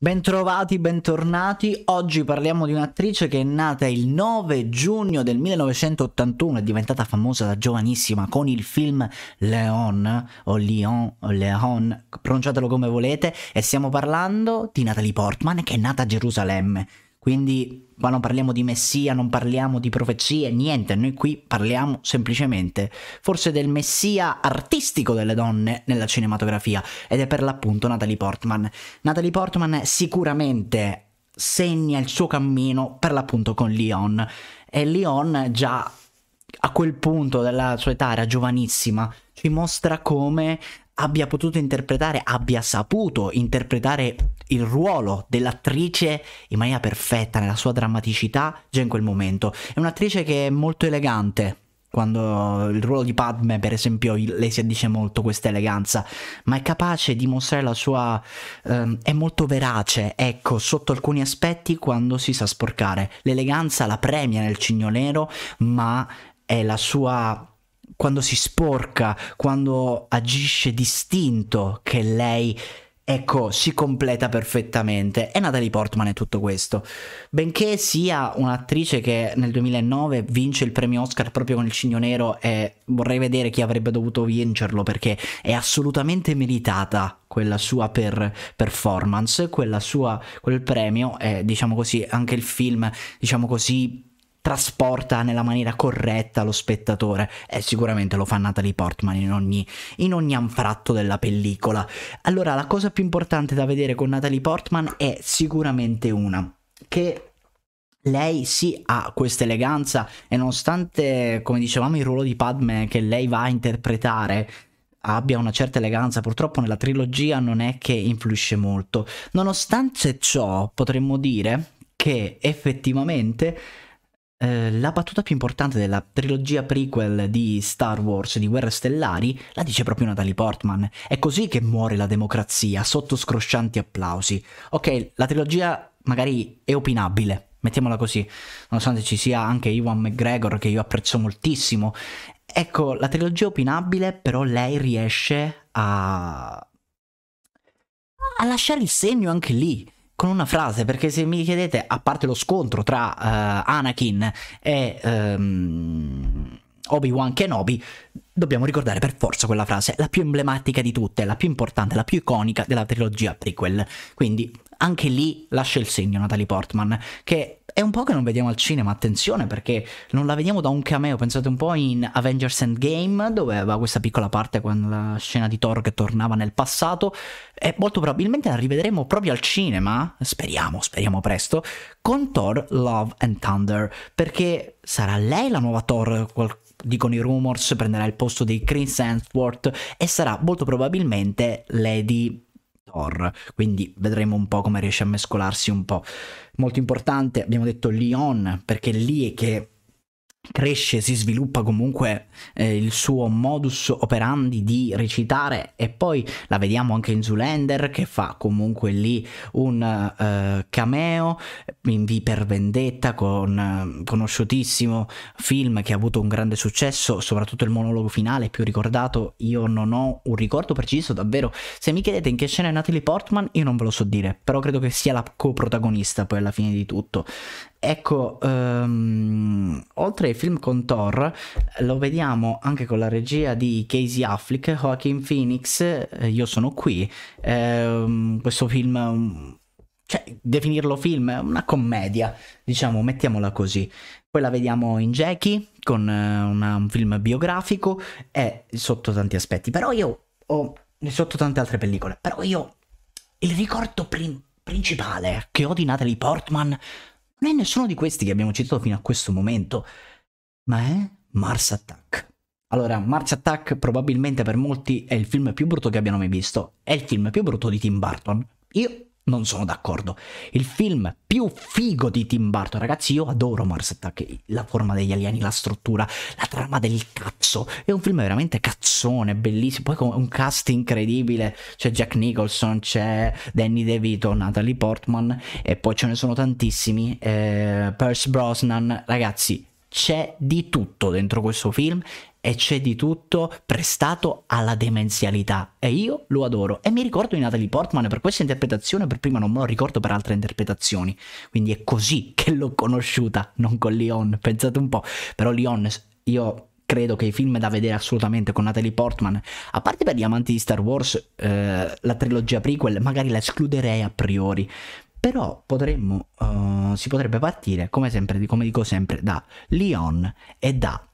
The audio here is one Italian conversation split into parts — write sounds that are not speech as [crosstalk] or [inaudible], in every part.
Bentrovati, bentornati. Oggi parliamo di un'attrice che è nata il 9 giugno del 1981, è diventata famosa da giovanissima con il film Leon o Leon o Leon, pronunciatelo come volete, e stiamo parlando di Natalie Portman che è nata a Gerusalemme. Quindi qua non parliamo di Messia, non parliamo di profezie, niente, noi qui parliamo semplicemente forse del Messia artistico delle donne nella cinematografia ed è per l'appunto Natalie Portman. Natalie Portman sicuramente segna il suo cammino per l'appunto con Leon e Leon già a quel punto della sua età era giovanissima, ci mostra come abbia potuto interpretare, abbia saputo interpretare il ruolo dell'attrice in maniera perfetta, nella sua drammaticità, già in quel momento. È un'attrice che è molto elegante, quando il ruolo di Padme, per esempio, lei si addice molto questa eleganza, ma è capace di mostrare la sua... Ehm, è molto verace, ecco, sotto alcuni aspetti quando si sa sporcare. L'eleganza la premia nel Cigno Nero, ma è la sua quando si sporca, quando agisce distinto che lei ecco, si completa perfettamente. E Natalie Portman è tutto questo. Benché sia un'attrice che nel 2009 vince il premio Oscar proprio con Il Cigno Nero e vorrei vedere chi avrebbe dovuto vincerlo perché è assolutamente meritata quella sua per performance, quella sua, quel premio e diciamo così anche il film, diciamo così trasporta nella maniera corretta lo spettatore e sicuramente lo fa Natalie Portman in ogni, in ogni anfratto della pellicola. Allora la cosa più importante da vedere con Natalie Portman è sicuramente una, che lei sì ha questa eleganza e nonostante, come dicevamo, il ruolo di Padme che lei va a interpretare abbia una certa eleganza, purtroppo nella trilogia non è che influisce molto. Nonostante ciò, potremmo dire che effettivamente eh, la battuta più importante della trilogia prequel di Star Wars, di Guerre Stellari, la dice proprio Natalie Portman. È così che muore la democrazia, sotto scroscianti applausi. Ok, la trilogia magari è opinabile, mettiamola così, nonostante ci sia anche Iwan McGregor che io apprezzo moltissimo. Ecco, la trilogia è opinabile, però lei riesce a... a lasciare il segno anche lì con una frase, perché se mi chiedete, a parte lo scontro tra uh, Anakin e um, Obi-Wan Kenobi, dobbiamo ricordare per forza quella frase, la più emblematica di tutte, la più importante, la più iconica della trilogia prequel. Quindi anche lì lascia il segno Natalie Portman, che è un po' che non vediamo al cinema, attenzione, perché non la vediamo da un cameo. Pensate un po' in Avengers Endgame, dove aveva questa piccola parte con la scena di Thor che tornava nel passato. E molto probabilmente la rivedremo proprio al cinema, speriamo, speriamo presto, con Thor Love and Thunder. Perché sarà lei la nuova Thor, dicono i rumors, prenderà il posto di Chris Hemsworth e sarà molto probabilmente Lady Thor. Quindi vedremo un po' come riesce a mescolarsi un po'. Molto importante, abbiamo detto Lyon, perché lì è che cresce, si sviluppa comunque eh, il suo modus operandi di recitare e poi la vediamo anche in Zulander che fa comunque lì un uh, cameo in V per Vendetta con uh, conosciutissimo film che ha avuto un grande successo, soprattutto il monologo finale più ricordato, io non ho un ricordo preciso davvero, se mi chiedete in che scena è Natalie Portman io non ve lo so dire, però credo che sia la coprotagonista poi alla fine di tutto Ecco, um, oltre ai film con Thor, lo vediamo anche con la regia di Casey Affleck, Joaquin Phoenix, eh, Io sono qui, um, questo film... Um, cioè, definirlo film è una commedia, diciamo, mettiamola così. Poi la vediamo in Jackie con eh, una, un film biografico e sotto tanti aspetti. Però io ho sotto tante altre pellicole, però io il ricordo prim- principale che ho di Natalie Portman non è nessuno di questi che abbiamo citato fino a questo momento, ma è Mars Attack. Allora, Mars Attack probabilmente per molti è il film più brutto che abbiano mai visto. È il film più brutto di Tim Burton. Io non sono d'accordo. Il film più figo di Tim Burton, ragazzi, io adoro Mars Attack, la forma degli alieni, la struttura, la trama del cazzo. È un film veramente cazzone, bellissimo. Poi con un cast incredibile. C'è Jack Nicholson, c'è Danny DeVito, Natalie Portman e poi ce ne sono tantissimi. Eh, Perse Brosnan, ragazzi, c'è di tutto dentro questo film e c'è di tutto prestato alla demenzialità e io lo adoro e mi ricordo di Natalie Portman per questa interpretazione per prima non me lo ricordo per altre interpretazioni quindi è così [laughs] che l'ho conosciuta non con Leon pensate un po' però Leon io credo che i film da vedere assolutamente con Natalie Portman a parte per gli amanti di Star Wars eh, la trilogia prequel magari la escluderei a priori però potremmo, uh, si potrebbe partire, come sempre, come dico sempre, da Lyon e da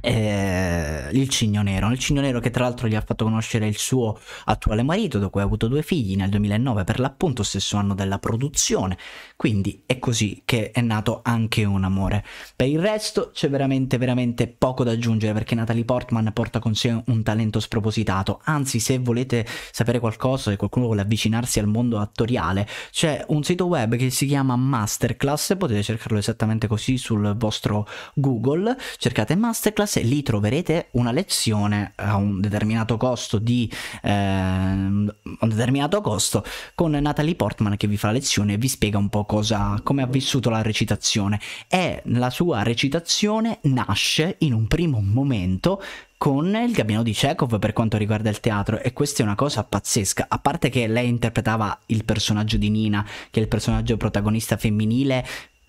eh, il Cigno Nero, il Cigno Nero che tra l'altro gli ha fatto conoscere il suo attuale marito, dopo cui ha avuto due figli nel 2009 per l'appunto, stesso anno della produzione, quindi è così che è nato anche un amore. Per il resto c'è veramente veramente poco da aggiungere perché Natalie Portman porta con sé un talento spropositato, anzi se volete sapere qualcosa, e qualcuno vuole avvicinarsi al mondo attoriale, c'è un sito web che si chiama Masterclass, potete cercarlo esattamente così sul vostro Google, cercate Masterclass podcast, lì troverete una lezione a un determinato costo di eh, un determinato costo con Natalie Portman che vi fa la lezione e vi spiega un po' cosa, come ha vissuto la recitazione e la sua recitazione nasce in un primo momento con il gabbiano di Chekhov per quanto riguarda il teatro e questa è una cosa pazzesca, a parte che lei interpretava il personaggio di Nina, che è il personaggio protagonista femminile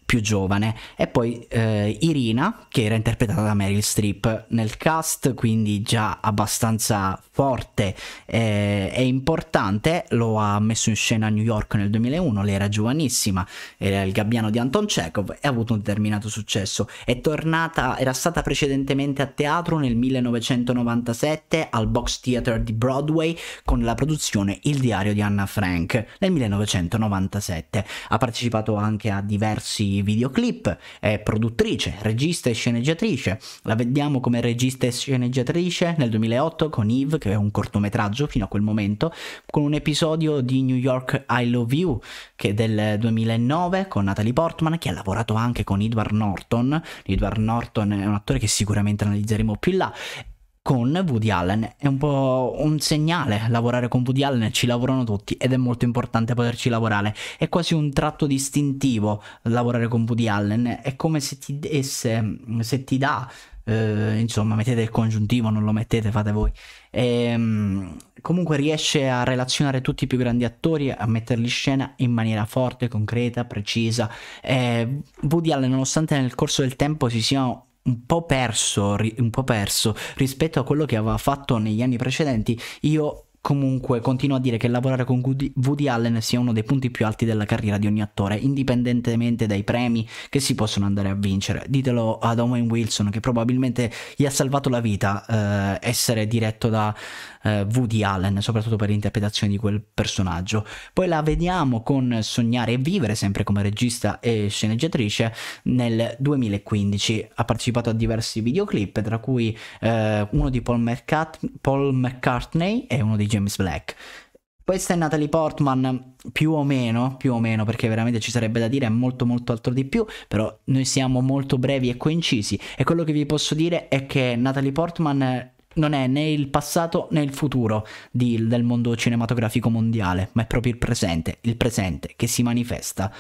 più giovane. E poi eh, Irina, che era interpretata da Meryl Streep nel cast, quindi già abbastanza forte eh, e importante, lo ha messo in scena a New York nel 2001, lei era giovanissima, era il gabbiano di Anton Chekhov e ha avuto un determinato successo. È tornata, era stata precedentemente a teatro nel 1997 al Box Theatre di Broadway con la produzione Il diario di Anna Frank nel 1997. Ha partecipato anche a diversi videoclip, è produttrice, regista e sceneggiatrice. La vediamo come regista e sceneggiatrice nel 2008 con Eve, che è un cortometraggio fino a quel momento, con un episodio di New York I Love You, che è del 2009 con Natalie Portman, che ha lavorato anche con Edward Norton. Edward Norton è un attore che sicuramente analizzeremo più là con Woody Allen. È un po' un segnale lavorare con Woody Allen, ci lavorano tutti ed è molto importante poterci lavorare. È quasi un tratto distintivo lavorare con Woody Allen, è come se ti desse, se ti dà, eh, insomma, mettete il congiuntivo, non lo mettete, fate voi. E, ehm, comunque riesce a relazionare tutti i più grandi attori, a metterli in scena in maniera forte, concreta, precisa. E eh, Woody Allen, nonostante nel corso del tempo si siano un po, perso, un po' perso rispetto a quello che aveva fatto negli anni precedenti. Io Comunque continuo a dire che lavorare con Woody Allen sia uno dei punti più alti della carriera di ogni attore, indipendentemente dai premi che si possono andare a vincere. Ditelo ad Owen Wilson che probabilmente gli ha salvato la vita eh, essere diretto da eh, Woody Allen, soprattutto per l'interpretazione di quel personaggio. Poi la vediamo con Sognare e Vivere, sempre come regista e sceneggiatrice, nel 2015. Ha partecipato a diversi videoclip, tra cui eh, uno di Paul, McCart- Paul McCartney e uno di James Black. Questa è Natalie Portman, più o meno, più o meno, perché veramente ci sarebbe da dire molto molto altro di più, però noi siamo molto brevi e coincisi e quello che vi posso dire è che Natalie Portman non è né il passato né il futuro di, del mondo cinematografico mondiale, ma è proprio il presente, il presente che si manifesta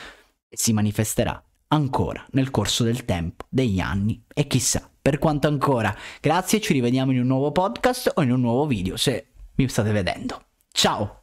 e si manifesterà ancora nel corso del tempo, degli anni e chissà per quanto ancora. Grazie, ci rivediamo in un nuovo podcast o in un nuovo video se mi state vedendo. Ciao!